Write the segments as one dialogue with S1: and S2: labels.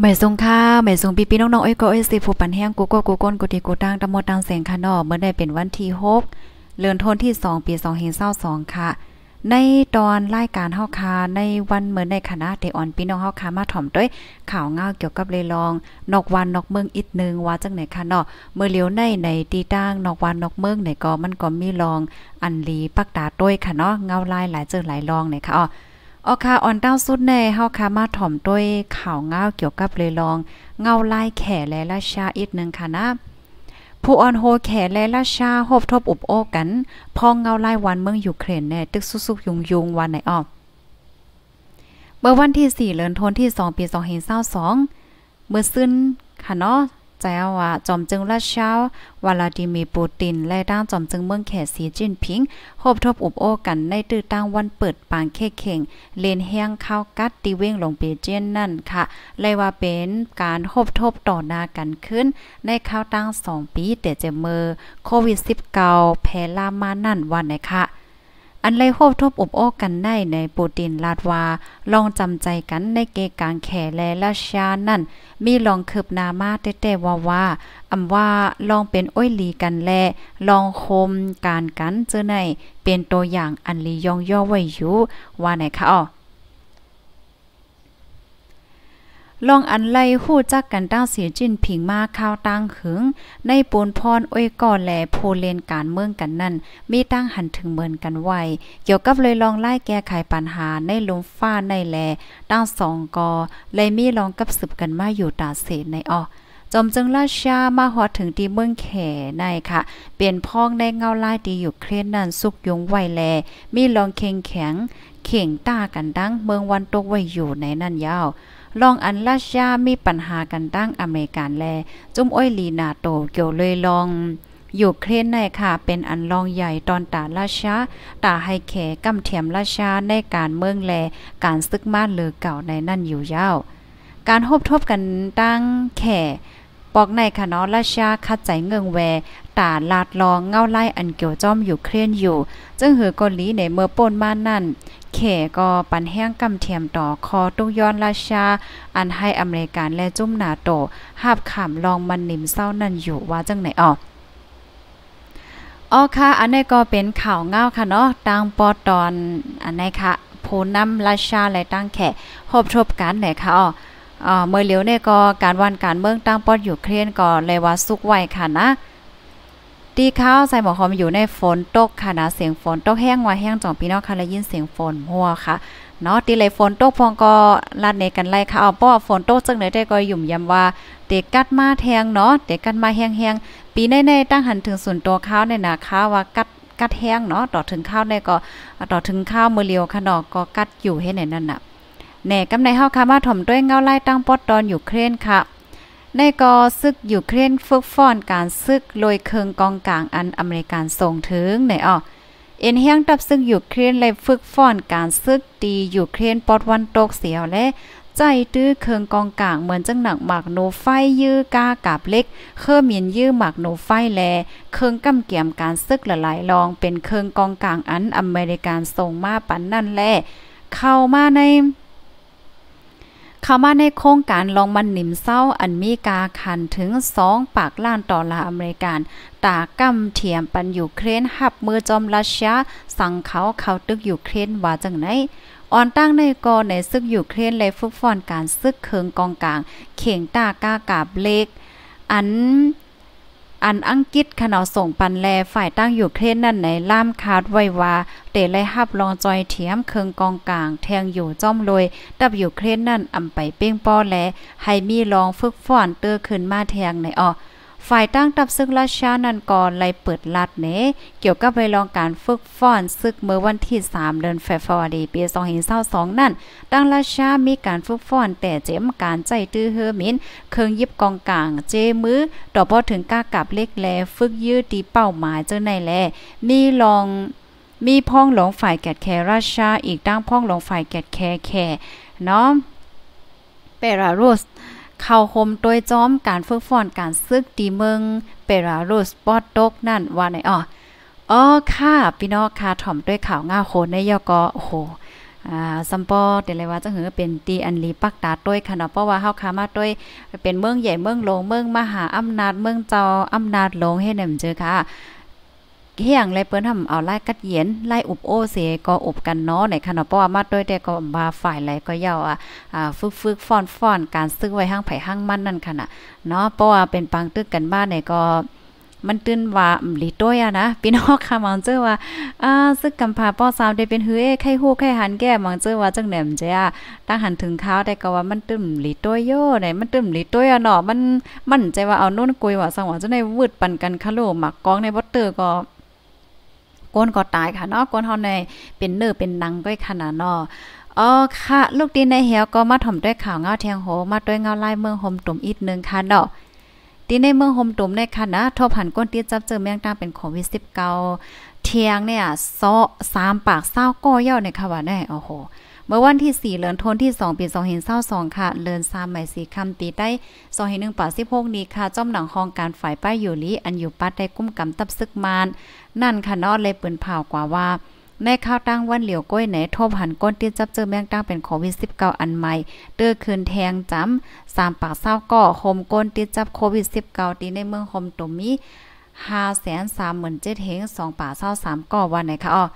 S1: หม่ทรงค่ะหม่ทรงปีปีน้องๆเอ้ยก็เอ้สิผู้ปันแห้งกูโก้กูโก้กูตีกูตั้งตะมดตั้งเสียงค่ะนอเมื่อได้เป็นวันที่กเลือนธัน่สองปีสองงเฮเศร้าสองค่ะในตอนรายการเฮาคาะในวันเมื่อในคณะเตออนพี่น้องเฮาคามาถ่อมด้วยข่าวเงาเกี่ยวกับเลยลอง นอกวันนอกเมืองอีกนึงว่าจังไหนค่ะเนาะเมื่อเลียวในในตีตั้งนอกวันนอกเมืองไหนก็มันก็มีลอง อันลีปักตาต้วยค่ะเนาะเงาลายหลายเจอหลายลองไหนค่ะอ๋อออค่ะออนเต้าสุดแน่เฮาค่ะมาถ่อมด้วยข่าวเงาเกี่ยวกับเลยลอง เงาไล่แข่และราชาอีกหนึ่งค่ะนะผู้ออนโฮแข่และราชาหบทบอุบโอกัน พองเงาไล่วันเมืองยูเครนแน่ตึกสุกๆยุงยุงวันไหนออกเมื่อวันที่4เดือนธันวาคมที่2ปี2522เมื่อซึ้นค่ะเนาะใจว่าจอมจึงรัสเซียวลาดิมีปูติน และด้านจอมจึงเมืองแขสีจิ้นผิงหบทบอุบโอกันในตื้อตั้งวันเปิดปางเค้เข่งเลนแห้งเข้ากัดตีเว้งลงเปเจียนนั่นค่ะเลยว่าเป็นการหบทบต่อหน้ากันขึ้นในข้าวตั้ง2ปีแต่จเมือโควิด -19 แพร่ลามานั่นวันไหนค่ะอันไลโคบทบอบโอกันได้ในโปรตีนลาดวา ลองจำใจกันในเกกางแขและราชานั่น มีลองคืบนามาเต้ๆว่าว่า อำว่าลองเป็นอ้อยลีกันแลลองคมการกันเจอในเป็นตัวอย่างอันลียองย่อไว้อยู่ ว่าไหนคะอ๋อลองอันไล่ฮู้จักกันต้งเสียจิ้นผิงมาข้าวตั้งหึง ในปูนพรอ้วยก่อแลโพเลนการเมืองกันนั่น มีตั้งหันถึงเหมือนกันไว้เกี่ยวกับเลยลองไล่แก้ไขปัญหาในลมฟ้าในแล ตั้งสองกอเลยมีลองกับสืบกันมาอยู่ตาเสในออจมจึงราชามาฮอดถึงที่เมืองแขในค่ะ เปลี่ยนพ้องได้เงาลายดีอยู่เครนนั่นสุกยงไวแล มีลองเข่งแข็ง เข่งตากันดังเมืองวันตกไว้อยู่ในนั่นยาวลองอันรัสเซียมีปัญหากันตั้งอเมริกันแล จุ้มอ้อยลีนาโตเกี่ยวเลยลองยูเครนในค่ะเป็นอันรองใหญ่ตอนตาราชาตาให้แขกำเทียมราชา ในการเมืองแล การซึกมาเลือเก่าในนั่นอยู่ยาว การหบทบกันตั้งแข่ปอกในคณะเนาะราชาคัดใจเงิงแวตาลาดลองเงาไล่อันเกี่ยว จ้อมอยู่เครียนอยู่ จึงหือกอลีในเมื่อป่นมานั่นเขก็ปันแห้งกำเทียมต่อคอตุ้งย้อนราชา อันให้อเมริกันและจุ้มหนาโตหาบขำลองมันนิ่มเศร้านั่นอยู่ว่าจังไหนออกอ๋อค่ะ อันนี้ก็เป็นข่าวเงาค่ะเนาะตังปอตอน อันนี้ค่ะผู้นำราชาและตั้งแขกพบทบกันไหนค่ะอ๋อเมื่อเหลียวเนี่ย ก็ การวันการเมืองตั้งป้อนอยู่เครียนก่อนเลยว่าสุกไว้ค่ะ นะ ตี ข้าว ใส่หมอคอมอยู่ในฝนตกค่ะนะ เสียงฝนตก แห้ง ว่าแห้งจ่องพี่น้องค่ะและยิน เสียงฝนหัวค่ะเนาะตี เลย ฝน ตกพองก็ลาดเนกันไล่ค่ะเอาป้อฝน ตกจังไหนได้ก็ยุ่มยำว่าเด็กกัดมาแทงเนาะเด็กกัดมาแห้งๆปีในๆตั้งหันถึงส่วนตัวข้าวในนาข้าวว่ากัดกัดแห้งเนาะต่อถึงข้าวในก็ต่อถึงข้าวมือเลียวค่ะเนาะก็กัดอยู่ให้ในนั่นน่ะแหน่กำในเฮาค่ะมาถ่อมด้วยเงาไล่ตั้งปอดดอนอยู่เครนค่ะ ในกอซึกอยู่เครนฝึกฟ้อนการซึกลอยเคืองกองกลางอันอเมริกันส่งถึงใหนอ้อเอ็นเฮียงตับซึกอยู่เครนเลยฝึกฟ้อนการซึกดีอยู่เครนปอดวันตกเสียวและใจตื้อเคืองกองกลางเหมือนจังหนักหมากโนไฟยื้อกากาบเล็ก เครื่อมีนยื้อหมากโนไฟแลเคืองกำเกี่ยมการซึกละหลายลอง เป็นเคืองกองกลางอันอเมริกันส่งมาปันนั่นแลเข้ามาในเข้ามาในโครงการลองมันหนิมเศร้าอันมีกาคันถึง2ปากล้านดอลลาร์อเมริกันตากำเทียมปัน ยูเครน หับ มือจอมรัสเซียสั่งเขาเขาตึก ยูเครนว่าจังไหนอ่อนตั้งในกอในซึก ยูเครน และฝึกฟอนการซึกเคืองกองกลางเข่งตากา กาบ เล็กอันอันอังกฤษขนาส่งปันแล ฝ่ายตั้งอยู่เครนนั่นในล่ามคาดไว้ว่าเตะไล่ฮับลองจอยเทียมเคืองกองกลาง แทงอยู่จ้อมลอยดับอยู่เครนนั่นอำไปเป้งป้อแลให้มีลองฝึกฟ่อนเตื้อขึ้นมาแทงในออฝ่ายตั้งตับซึกราชานันกรไลเปิดลัดเน เกี่ยวกับไปลองการฝึก ฟ้อนซึก เมื่อวันที่ 3 เดือนเฟฟอรีปี2522นั่นตั้งราชามีการฝึก ฟ้อนแต่เจมการใจตื้อเฮอมินเครื่องยิบกองกลางเจมือ ต่อ พอ ถึงกากับ เล็กแล ฝึกยืดตีเป้าหมายเจ้าในแลมีลองมีพ้องหลงฝ่ายแกดแคราชาอีกตั้งพ้องหลงฝ่ายแกดแคแคเนาะเปราโรสเข้าโฮมโดยจ้อมการฝึกฝอนการซึกดีเมืองเปรารุสปอดตกนั่นว่าไหนอ๋ออ๋อค่ะพี่น้องค่ะถ่อมด้วยข่าวง่าโคนในยอกอโอ้โหอ่าซัมปอเดลยว่าจังหือเป็นตีอันลีปักตาด้วยค่ะเนาะเพราะว่าเฮาคามาด้วย เป็นเมืองใหญ่เมืองหลวงเมืองมหาอำนาจเมืองเจ้าอำนาจหลวงให้หนำเจอค่ะเฮียงไรเปิ้นทำเอาไล่กัดเย็นไล่อุบโอเส ก็อบกันเนาะในขณะป้อมาด้วยแต่ก็บาฝ่ายไรก็เยาอ่ะอ่าฝึกฝึกฟอนฟอนการซื้อไว้ห้างไผ่ห้างมันนั่นค่ะเนาะเพราะว่าเป็นปังตึกกันบ้านในก็ มันตื้นว่าลิต้วยอะนะพี่น้องค่ะมังเจอว่าอ่าซึกกำพาป้อซาวได้เป็นเฮ้ยไข้ฮู้ไข้หันแก้มังเจอว่าจังแหนมเจ้าตั้งหันถึงข้าวได้ก็ว่ามันตื้มลิต้วยโยไหนมันตื้มลิต้วยอะเนาะมันมันใจว่าเอาโน่นกุยว่าสังว่าจังไดวืดปั่นกันคะโลหมักกองในบ่เตอก็ก้นก็ตายค่ะเนาะก้นเฮาในเป็นเนื้อเป็นหนังก้อยขนาดเนาะอ๋อค่ะ ลูกดีในเหวก็มาถ่มด้วยข่าวเงาเทียงโหมาด้วยเงาลายเมืองห่มตุ่มอีกนึงค่ะเนาะที่ในเมืองโฮมตุ่มในค่ะนะทบหันก้นตี้จับเจอแมงตาเป็นโควิด19เทียงเนี่ยซ้อมปากเศร้าก้อยเ่อในค่ะว่าแน่โอ้โหเมื่อวันที่ 4เดือนธันวาคม2ปี2522ค่ะ เลือนซ้ำใหม่สีคำตีได้ซอยงป่า16นี้ค่ะจ้อมหนังหองการฝ่ายป้ายอยู่ลีอันอยู่ปัดได้กุ้มกำตับซึกมานนั่นค่ะนอดเลยปืนเผากว่า ว่า ในข้าวตั้งวันเหลียว ก้อยไหนทบหันก้นที่จับเจอแมงตั้งเป็นโควิด -19 อันใหม่เตื้อคืนแทงจำสามปากเศร้าก็โฮมก้นที่จับโควิด -19 ตีในเมืองโฮมตมมี5 3 7 0 0 0 2ป่าเศร้า3ก่อวันไหนคะอ๋อ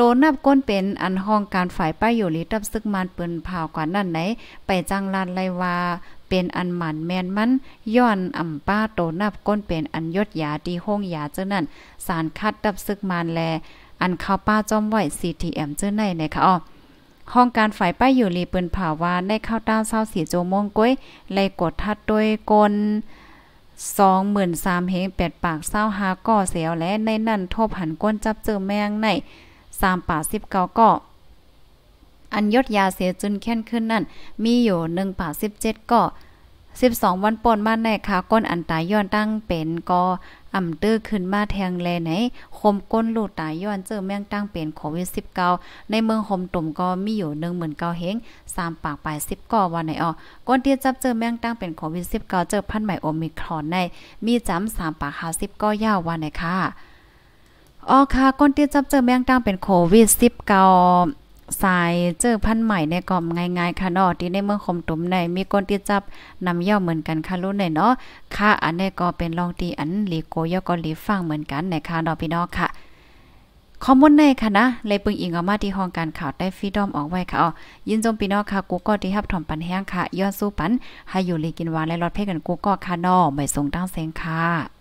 S1: โตนับก้นเป็นอันห้องการฝ่ายป้ายอยู่ลีตับซึกมันปืนเผากว่านั่นไหน ไปจังลานไลวาเป็นอันหมันแมนมันย้อนอ่ำป้าโตนับก้นเป็นอันยศยาดีห้องยาเจ้านั่นสารคัดดับซึกมันแลอันเข้าป้าจอมไหว CTM เจ้าในนะคะอ๋อห้องการฝ่ายป้ายอยู่รีปืนเผาว่าได้ข้าวต้าเศร้าสีโจมงก้อยไลกดทัดด้วยกลสองหมื่นสามเฮงแปดปากเศร้าหาก่อเสียวและในนั่นทบหันก้นจับเจอแมงในสามป่าสิบเก้าก็อันยศยาเสียจุนแค้นขึ้นนั่นมีอยู่หนึ่งป่าสิบเจ็ดก็สิบสองวันปนมาแน่ค่ะก้นอันตายย้อนตั้งเป็นก็อ่าตื้อขึ้นมาแทงแลไหนคมก้นลูกตายย้อนเจอแมงตั้งเป็น โควิด19ในเมืองหมตุ่มก็มีอยู่1 9 0 0 0เฮง3ปากปลาย10ก่อวันไหนอ๋อก้นที่จับเจอแมงตั้งเป็นโควิด19เจอพันธุ์ใหม่โอมิครอนในมีจำ3ปาก50ก่อยาววันไหนค่ะอ๋อค่ะก้นที่จับเจอแมงดางเป็นโควิด19สายเจอพันใหม่ในกล่อมง่ายๆค่ะเนาะที่ในเมืองคมตุมในมีก้นที่จับนำเย่าเหมือนกันค่ะรุ่นในเนาะค่ะอันนี้ก็เป็นลองตีอันลีโกยก็ลีฟังเหมือนกันนค่ะเนาะพี่น้องค่ะ ข้อมูลในค่ะนะเลยปึงอิงเอามาที่ห้องการข่าวได้ฟรีดอมออกไว้ค่ะอ๋อยินจมพี่น้องค่ะกูก็ที่รับถอมปันแห้งค่ะย้อนสู้ปัน ให้อยู่ลีกินหวานและรอดเพ่กันกูก็ค่ะนอไม่ส่งตั้งเสียงค่ะ